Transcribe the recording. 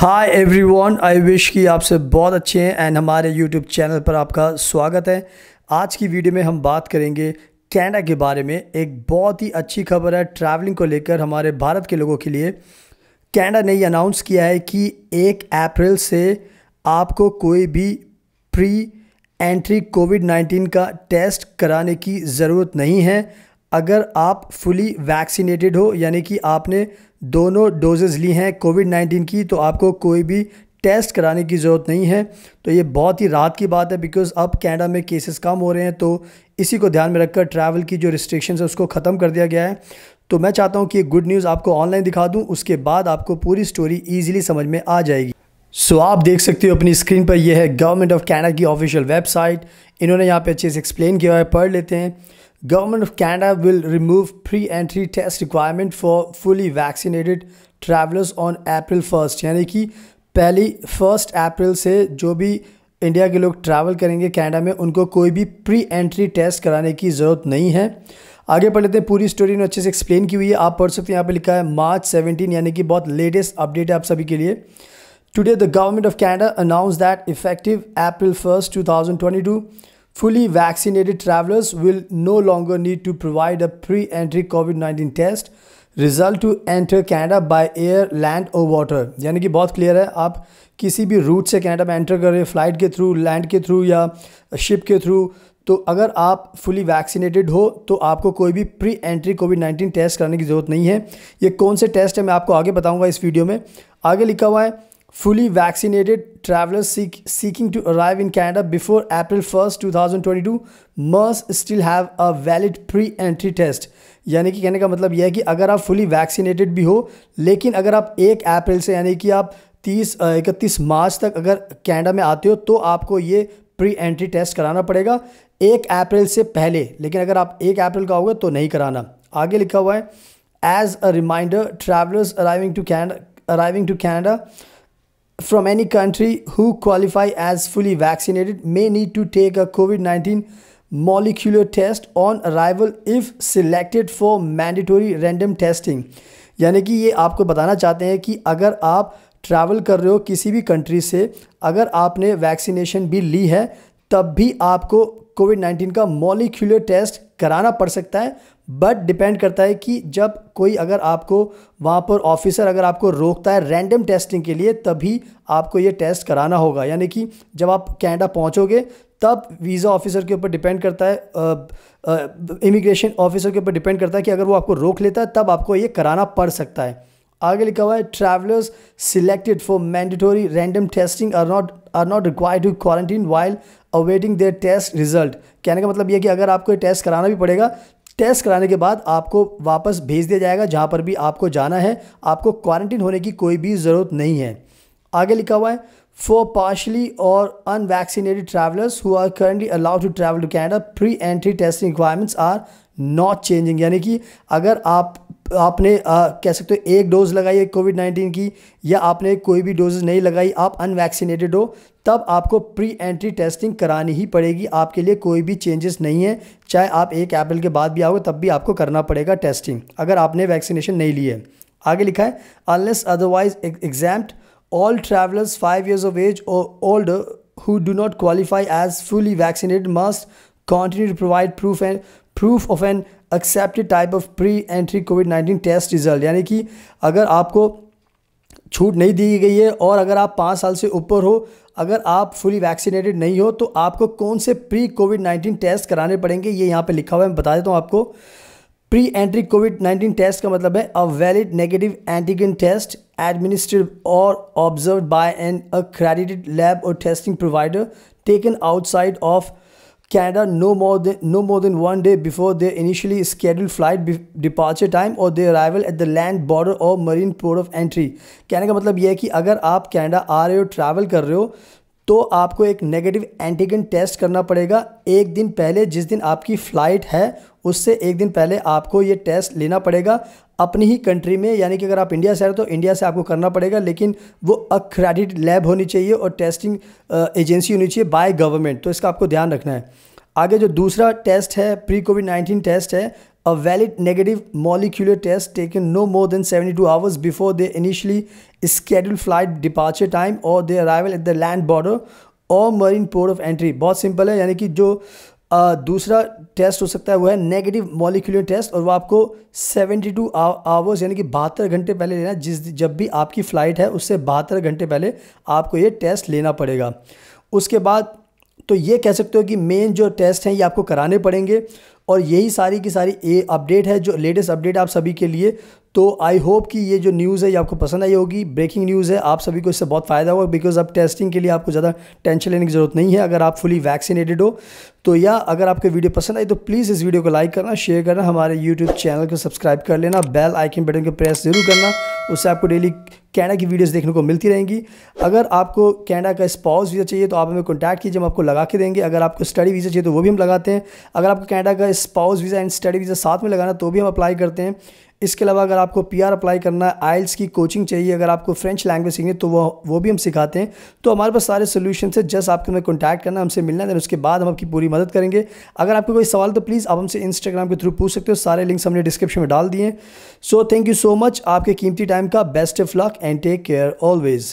Hi everyone I wish कि आप सब बहुत अच्छे हैं एंड हमारे यूट्यूब चैनल पर आपका स्वागत है आज की वीडियो में हम बात करेंगे कनाडा के बारे में एक बहुत ही अच्छी खबर है ट्रैवलिंग को लेकर हमारे भारत के लोगों के लिए कनाडा ने ये अनाउंस किया है कि एक अप्रैल से आपको कोई भी प्री एंट्री कोविड 19 का टेस्ट कराने की ज़रूरत नहीं है अगर आप फुली वैक्सीनेटेड हो यानी कि आपने दोनों डोजेज़ ली हैं कोविड नाइन्टीन की तो आपको कोई भी टेस्ट कराने की ज़रूरत नहीं है तो ये बहुत ही राहत की बात है बिकॉज़ अब कैनेडा में केसेस कम हो रहे हैं तो इसी को ध्यान में रखकर ट्रैवल की जो रिस्ट्रिक्शन है उसको ख़त्म कर दिया गया है तो मैं चाहता हूँ कि ये गुड न्यूज़ आपको ऑनलाइन दिखा दूँ उसके बाद आपको पूरी स्टोरी ईजिली समझ में आ जाएगी सो so, आप देख सकते हो अपनी स्क्रीन पर यह है गवर्नमेंट ऑफ कैनेडा की ऑफिशियल वेबसाइट इन्होंने यहाँ पे अच्छे से एक्सप्लेन किया है पढ़ लेते हैं Government of Canada will remove pre-entry test requirement for fully vaccinated travelers on April first यानी कि पहली फर्स्ट अप्रैल से जो भी इंडिया के लोग ट्रैवल करेंगे कनाडा में उनको कोई भी प्री एंट्री टेस्ट कराने की ज़रूरत नहीं है आगे पढ़ लेते हैं पूरी स्टोरी ने अच्छे से एक्सप्लेन की हुई है आप पढ़ सकते हैं यहाँ पे लिखा है मार्च 17 यानी कि बहुत लेटेस्ट अपडेट है आप सभी के लिए today the government of Canada announce that effective April first to Fully vaccinated travelers will no longer need to provide a pre-entry COVID-19 test result to enter Canada by air, land or water. यानी कि बहुत clear है आप किसी भी route से Canada में enter कर रहे हैं के through, land के through या ship के through तो अगर आप fully vaccinated हो तो आपको कोई भी pre-entry COVID-19 test करने की ज़रूरत नहीं है ये कौन से test है मैं आपको आगे बताऊँगा इस video में आगे लिखा हुआ है fully vaccinated travelers seek, seeking to arrive in Canada before April 1st 2022 must still have a valid pre-entry test यानी कि कहने का मतलब यह है कि अगर आप फुली वैक्सीनेटेड भी हो लेकिन अगर आप एक अप्रैल से यानी कि आप 30 इकतीस मार्च तक अगर कनाडा में आते हो तो आपको ये प्री एंट्री टेस्ट कराना पड़ेगा एक अप्रैल से पहले लेकिन अगर आप एक अप्रैल का होगा तो नहीं कराना आगे लिखा हुआ है as a reminder travellers arriving to can arriving to Canada from any country who qualify as fully vaccinated may need to take a COVID-19 molecular test on arrival if selected for mandatory random testing यानी कि ये आपको बताना चाहते हैं कि अगर आप ट्रैवल कर रहे हो किसी भी कंट्री से अगर आपने वैक्सीनेशन भी ली है तब भी आपको कोविड 19 का मॉलिक्यूलर टेस्ट कराना पड़ सकता है बट डिपेंड करता है कि जब कोई अगर आपको वहाँ पर ऑफिसर अगर आपको रोकता है रैंडम टेस्टिंग के लिए तभी आपको ये टेस्ट कराना होगा यानी कि जब आप कैनेडा पहुँचोगे तब वीज़ा ऑफिसर के ऊपर डिपेंड करता है इमिग्रेशन ऑफिसर के ऊपर डिपेंड करता है कि अगर वो आपको रोक लेता है तब आपको ये कराना पड़ सकता है आगे लिखा हुआ है travellers selected for mandatory random testing are not are not required to quarantine while awaiting their test result कहने का मतलब यह कि अगर आपको टेस्ट कराना भी पड़ेगा टेस्ट कराने के बाद आपको वापस भेज दिया जाएगा जहाँ पर भी आपको जाना है आपको क्वारंटीन होने की कोई भी ज़रूरत नहीं है आगे लिखा हुआ है फॉर पार्शली और unvaccinated travellers who are currently allowed to travel to Canada pre entry testing requirements are not changing यानी कि अगर आप आपने आ, कह सकते हो एक डोज़ लगाई है कोविड नाइन्टीन की या आपने कोई भी डोजेज नहीं लगाई आप अनवैक्सीनेटेड हो तब आपको प्री एंट्री टेस्टिंग करानी ही पड़ेगी आपके लिए कोई भी चेंजेस नहीं है चाहे आप एक अप्रैल के बाद भी आओगे तब भी आपको करना पड़ेगा टेस्टिंग अगर आपने वैक्सीनेशन नहीं ली है आगे लिखा है unless otherwise exempt all travellers five years of age और old who do not qualify as fully vaccinated must continue to provide proof and proof of and accepted type of pre entry COVID nineteen test result यानी कि अगर आपको छूट नहीं दी गई है और अगर आप पाँच साल से ऊपर हो अगर आप फुली वैक्सीनेटेड नहीं हो तो आपको कौन से प्री कोविड नाइन्टीन टेस्ट कराने पड़ेंगे ये यहाँ पे लिखा हुआ है मैं बता देता हूँ आपको pre entry COVID nineteen test का मतलब है a valid negative antigen test administered और observe by an accredited lab और testing provider taken outside of Canada no more than, no more than one day before their initially scheduled flight departure time और their arrival at the land border or marine port of entry कहने का मतलब यह है कि अगर आप Canada आ रहे हो ट्रैवल कर रहे हो तो आपको एक नेगेटिव एंटीजन टेस्ट करना पड़ेगा एक दिन पहले जिस दिन आपकी फ़्लाइट है उससे एक दिन पहले आपको ये टेस्ट लेना पड़ेगा अपनी ही कंट्री में यानी कि अगर आप इंडिया से आ रहे हो तो इंडिया से आपको करना पड़ेगा लेकिन वो अक्रेडिट लैब होनी चाहिए और टेस्टिंग एजेंसी होनी चाहिए बाय गवर्नमेंट तो इसका आपको ध्यान रखना है आगे जो दूसरा टेस्ट है प्री कोविड नाइन्टीन टेस्ट है a valid negative molecular test taken no more than 72 hours before their initially scheduled flight departure time or their arrival at the land border और मरीन पोर्ट ऑफ एंट्री बहुत simple है यानी कि जो आ, दूसरा test हो सकता है वो है नेगेटिव मॉलिक्यूलर टेस्ट और वो आपको 72 टू आवर्स यानी कि बहत्तर घंटे पहले लेना जिस जब भी आपकी फ़्लाइट है उससे बहत्तर घंटे पहले आपको ये टेस्ट लेना पड़ेगा उसके बाद तो ये कह सकते हो कि मेन जो टेस्ट हैं ये आपको कराने पड़ेंगे और यही सारी की सारी ए अपडेट है जो लेटेस्ट अपडेट आप सभी के लिए तो आई होप कि ये जो न्यूज़ है ये आपको पसंद आई होगी ब्रेकिंग न्यूज़ है आप सभी को इससे बहुत फ़ायदा होगा बिकॉज अब टेस्टिंग के लिए आपको ज़्यादा टेंशन लेने की ज़रूरत नहीं है अगर आप फुली वैक्सीनेटेड हो तो या अगर आपको वीडियो पसंद आई तो प्लीज़ इस वीडियो को लाइक करना शेयर करना हमारे यूट्यूब चैनल को सब्सक्राइब कर लेना बेल आइकन बटन को प्रेस जरूर करना उससे आपको डेली कैनडा की वीडियोस देखने को मिलती रहेंगी अगर आपको कैनेडा का स्पाउस वीज़ा चाहिए तो आप हमें कॉन्टैक्ट कीजिए हम आपको लगा के देंगे अगर आपको स्टडी वीज़ा चाहिए तो वो भी हम लगाते हैं अगर आपको कैनडा का spouse visa and study visa साथ में लगाना तो भी हम अप्लाई करते हैं इसके अलावा अगर आपको पी आर अप्लाई करना है आइल्स की कोचिंग चाहिए अगर आपको फ्रेंच लैंग्वेज सीखनी तो वो वो भी हम सिखाते हैं तो हमारे पास सारे सोल्यूशन है जस्ट आपको हमें कॉन्टैक्ट करना हमसे मिलना है उसके बाद हम आपकी पूरी मदद करेंगे अगर आपको कोई सवाल तो प्लीज़ आप हमसे इंस्टाग्राम के थ्रू पूछ सकते हो सारे लिंक्स हमने डिस्क्रिप्शन में डाल दिए so thank you so much आपके कीमती टाइम का best of luck and take care always